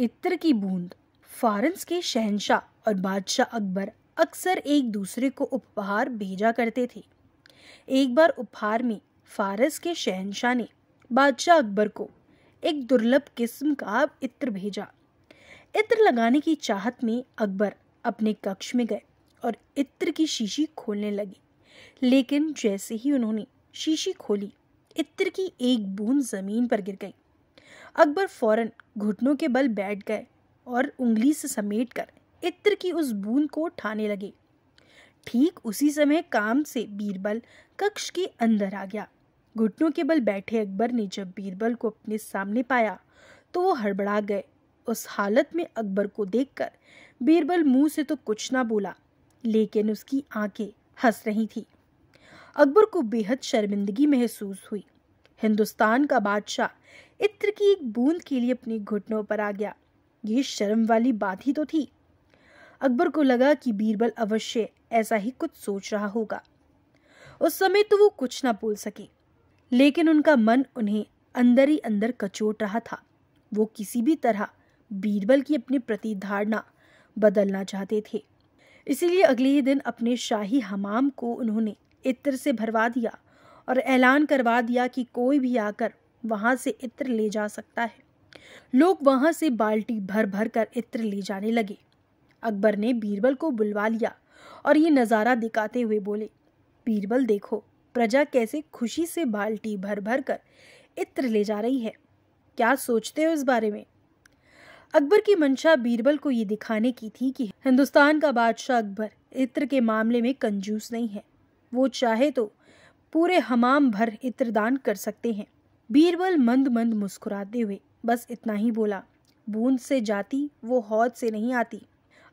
इत्र की बूंद फारस के शहनशाह और बादशाह अकबर अक्सर एक दूसरे को उपहार भेजा करते थे एक बार उपहार में फारस के शहनशाह ने बादशाह अकबर को एक दुर्लभ किस्म का इत्र भेजा इत्र लगाने की चाहत में अकबर अपने कक्ष में गए और इत्र की शीशी खोलने लगे लेकिन जैसे ही उन्होंने शीशी खोली इत्र की एक बूंद जमीन पर गिर गई अकबर फौरन घुटनों के बल बैठ गए और उंगली से समेट कर इत्र की उस बूंद को उठाने लगे ठीक उसी समय काम से बीरबल कक्ष के अंदर आ गया घुटनों के बल बैठे अकबर ने जब बीरबल को अपने सामने पाया तो वो हड़बड़ा गए उस हालत में अकबर को देखकर बीरबल मुंह से तो कुछ ना बोला लेकिन उसकी आंखें हंस रही थी अकबर को बेहद शर्मिंदगी महसूस हुई हिंदुस्तान का बादशाह इत्र की एक बूंद के लिए अपने घुटनों पर आ गया ये शर्म वाली बात ही तो थी अकबर को लगा कि बीरबल अवश्य ऐसा ही कुछ सोच रहा होगा उस समय तो वो कुछ ना बोल सके लेकिन उनका मन उन्हें अंदर ही अंदर कचोट रहा था वो किसी भी तरह बीरबल की अपनी प्रतिधारणा बदलना चाहते थे इसीलिए अगले ही दिन अपने शाही हमाम को उन्होंने इत्र से भरवा दिया और ऐलान करवा दिया कि कोई भी आकर वहाँ से इत्र ले जा सकता है लोग वहाँ से बाल्टी भर भर कर इत्र ले जाने लगे अकबर ने बीरबल को बुलवा लिया और ये नज़ारा दिखाते हुए बोले बीरबल देखो प्रजा कैसे खुशी से बाल्टी भर भर कर इत्र ले जा रही है क्या सोचते हो इस बारे में अकबर की मंशा बीरबल को ये दिखाने की थी कि हिंदुस्तान का बादशाह अकबर इत्र के मामले में कंजूस नहीं है वो चाहे तो पूरे हमाम भर इत्रदान कर सकते हैं बीरबल मंद मंद मुस्कुराते हुए बस इतना ही बोला बूंद से जाती वो हौद से नहीं आती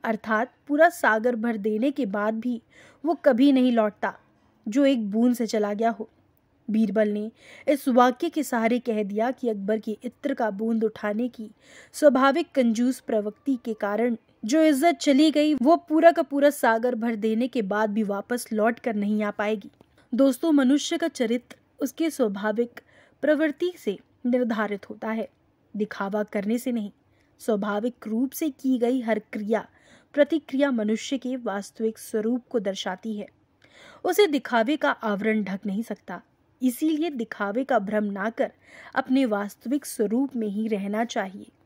अर्थात पूरा सागर भर देने के बाद भी वो कभी नहीं लौटता जो एक बूंद से चला गया हो बीरबल ने इस वाक्य के सहारे कह दिया कि अकबर के इत्र का बूंद उठाने की स्वाभाविक कंजूस प्रवृत्ति के कारण जो इज्जत चली गई वो पूरा का पूरा सागर भर देने के बाद भी वापस लौट कर नहीं आ पाएगी दोस्तों मनुष्य का चरित्र उसके स्वाभाविक प्रवृत्ति से निर्धारित होता है दिखावा करने से नहीं स्वाभाविक रूप से की गई हर क्रिया प्रतिक्रिया मनुष्य के वास्तविक स्वरूप को दर्शाती है उसे दिखावे का आवरण ढक नहीं सकता इसीलिए दिखावे का भ्रम ना कर अपने वास्तविक स्वरूप में ही रहना चाहिए